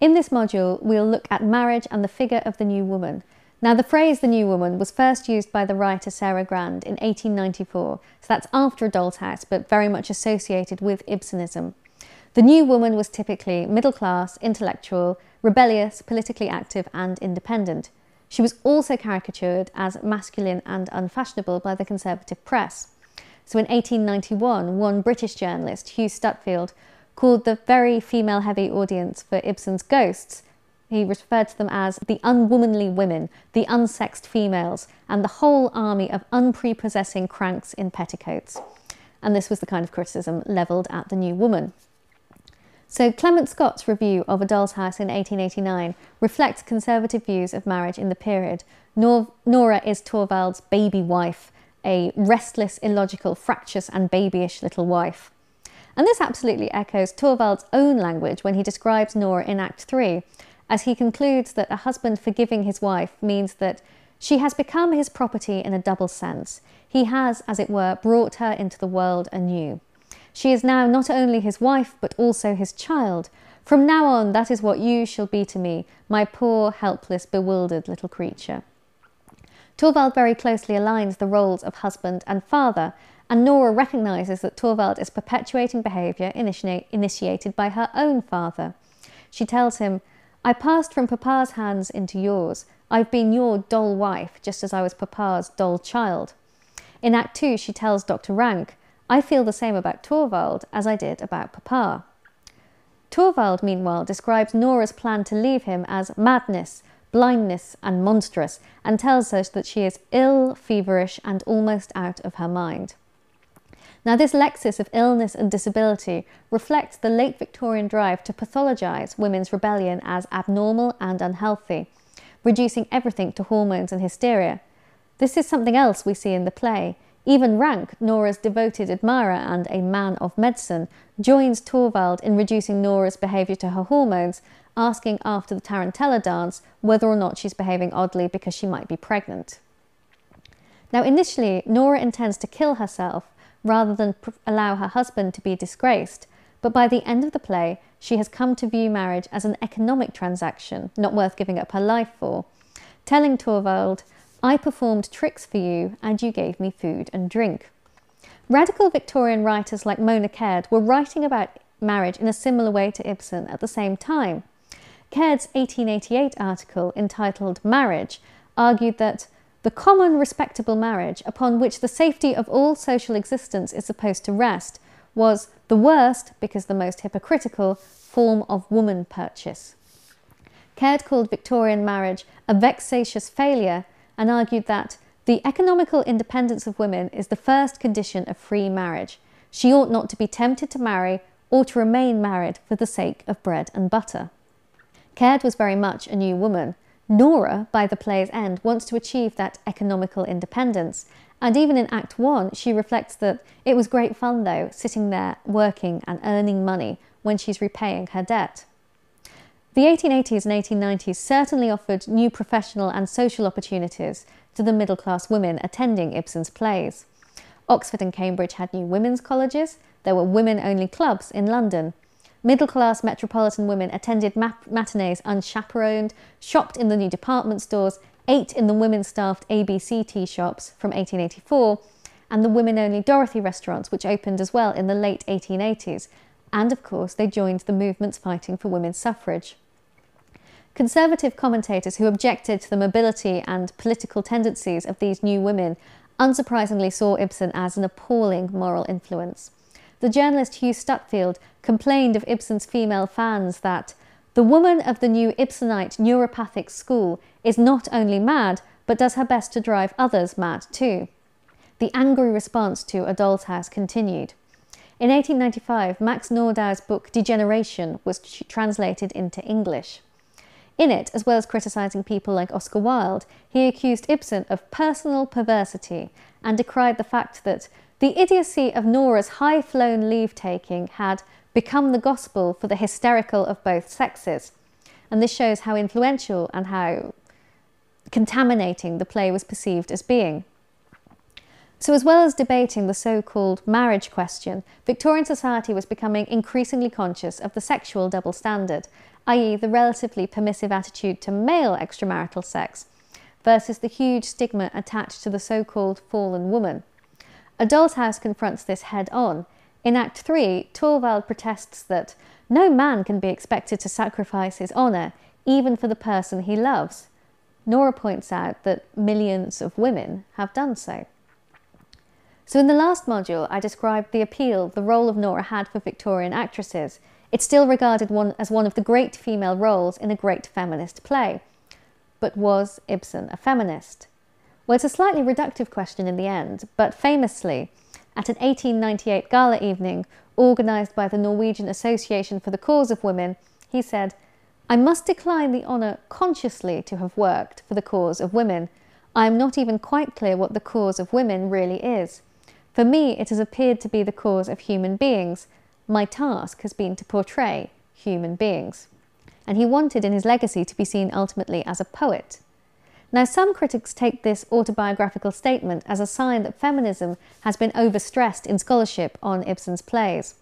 In this module, we'll look at marriage and the figure of the new woman. Now, the phrase the new woman was first used by the writer Sarah Grand in 1894, so that's after Adult house, but very much associated with Ibsenism. The new woman was typically middle class, intellectual, rebellious, politically active, and independent. She was also caricatured as masculine and unfashionable by the conservative press. So in 1891, one British journalist, Hugh Stutfield, called the very female heavy audience for Ibsen's Ghosts. He referred to them as the unwomanly women, the unsexed females, and the whole army of unprepossessing cranks in petticoats. And this was the kind of criticism levelled at the new woman. So Clement Scott's review of A Doll's House in 1889 reflects conservative views of marriage in the period. Nor Nora is Torvald's baby wife, a restless, illogical, fractious, and babyish little wife. And this absolutely echoes Torvald's own language when he describes Nora in Act 3, as he concludes that a husband forgiving his wife means that she has become his property in a double sense. He has, as it were, brought her into the world anew. She is now not only his wife, but also his child. From now on, that is what you shall be to me, my poor, helpless, bewildered little creature. Torvald very closely aligns the roles of husband and father, and Nora recognises that Torvald is perpetuating behaviour initi- initiated by her own father. She tells him, I passed from Papa's hands into yours. I've been your doll wife, just as I was Papa's doll child. In Act 2, she tells Dr. Rank, I feel the same about Torvald as I did about Papa. Torvald, meanwhile, describes Nora's plan to leave him as madness, blindness, and monstrous, and tells her that she is ill, feverish, and almost out of her mind. Now, this lexis of illness and disability reflects the late Victorian drive to pathologise women's rebellion as abnormal and unhealthy, reducing everything to hormones and hysteria. This is something else we see in the play. Even Rank, Nora's devoted admirer and a man of medicine, joins Torvald in reducing Nora's behaviour to her hormones, asking after the Tarantella dance whether or not she's behaving oddly because she might be pregnant. Now, initially, Nora intends to kill herself, rather than allow her husband to be disgraced. But by the end of the play, she has come to view marriage as an economic transaction, not worth giving up her life for. Telling Torvald, I performed tricks for you and you gave me food and drink. Radical Victorian writers like Mona Caird were writing about marriage in a similar way to Ibsen at the same time. Caird's 1888 article entitled Marriage argued that the common respectable marriage upon which the safety of all social existence is supposed to rest was the worst, because the most hypocritical, form of woman purchase. Caird called Victorian marriage a vexatious failure and argued that the economical independence of women is the first condition of free marriage. She ought not to be tempted to marry or to remain married for the sake of bread and butter. Caird was very much a new woman, Nora, by the play's end, wants to achieve that economical independence. And even in Act 1, she reflects that it was great fun, though, sitting there working and earning money when she's repaying her debt. The 1880s and 1890s certainly offered new professional and social opportunities to the middle class women attending Ibsen's plays. Oxford and Cambridge had new women's colleges, there were women only clubs in London, middle class metropolitan women attended mat- matinees unchaperoned, shopped in the new department stores, ate in the women staffed ABC tea shops from 1884, and the women only Dorothy restaurants, which opened as well in the late 1880s. And of course, they joined the movements fighting for women's suffrage. Conservative commentators who objected to the mobility and political tendencies of these new women unsurprisingly saw Ibsen as an appalling moral influence the journalist Hugh Stutfield complained of Ibsen's female fans that the woman of the new Ibsenite neuropathic school is not only mad, but does her best to drive others mad too. The angry response to A Doll's House continued. In 1895, Max Nordau's book Degeneration was translated into English. In it, as well as criticising people like Oscar Wilde, he accused Ibsen of personal perversity and decried the fact that the idiocy of Nora's high flown leave taking had become the gospel for the hysterical of both sexes. And this shows how influential and how contaminating the play was perceived as being. So, as well as debating the so called marriage question, Victorian society was becoming increasingly conscious of the sexual double standard, i.e., the relatively permissive attitude to male extramarital sex versus the huge stigma attached to the so called fallen woman. Adult House confronts this head on. In Act 3, Torvald protests that no man can be expected to sacrifice his honour, even for the person he loves. Nora points out that millions of women have done so. So, in the last module, I described the appeal the role of Nora had for Victorian actresses. It's still regarded one, as one of the great female roles in a great feminist play. But was Ibsen a feminist? Well, it's a slightly reductive question in the end, but famously, at an 1898 gala evening organised by the Norwegian Association for the Cause of Women, he said, I must decline the honour consciously to have worked for the cause of women. I am not even quite clear what the cause of women really is. For me, it has appeared to be the cause of human beings. My task has been to portray human beings. And he wanted in his legacy to be seen ultimately as a poet. Now, some critics take this autobiographical statement as a sign that feminism has been overstressed in scholarship on Ibsen's plays.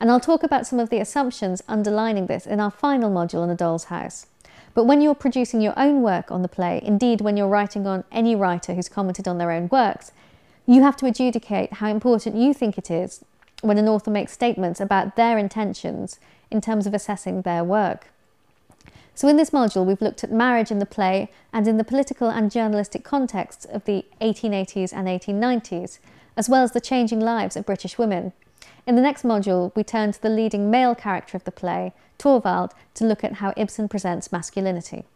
And I'll talk about some of the assumptions underlining this in our final module on The Doll's House. But when you're producing your own work on the play, indeed when you're writing on any writer who's commented on their own works, you have to adjudicate how important you think it is when an author makes statements about their intentions in terms of assessing their work. So in this module, we've looked at marriage in the play and in the political and journalistic contexts of the 1880s and 1890s, as well as the changing lives of British women. In the next module, we turn to the leading male character of the play, Torvald, to look at how Ibsen presents masculinity.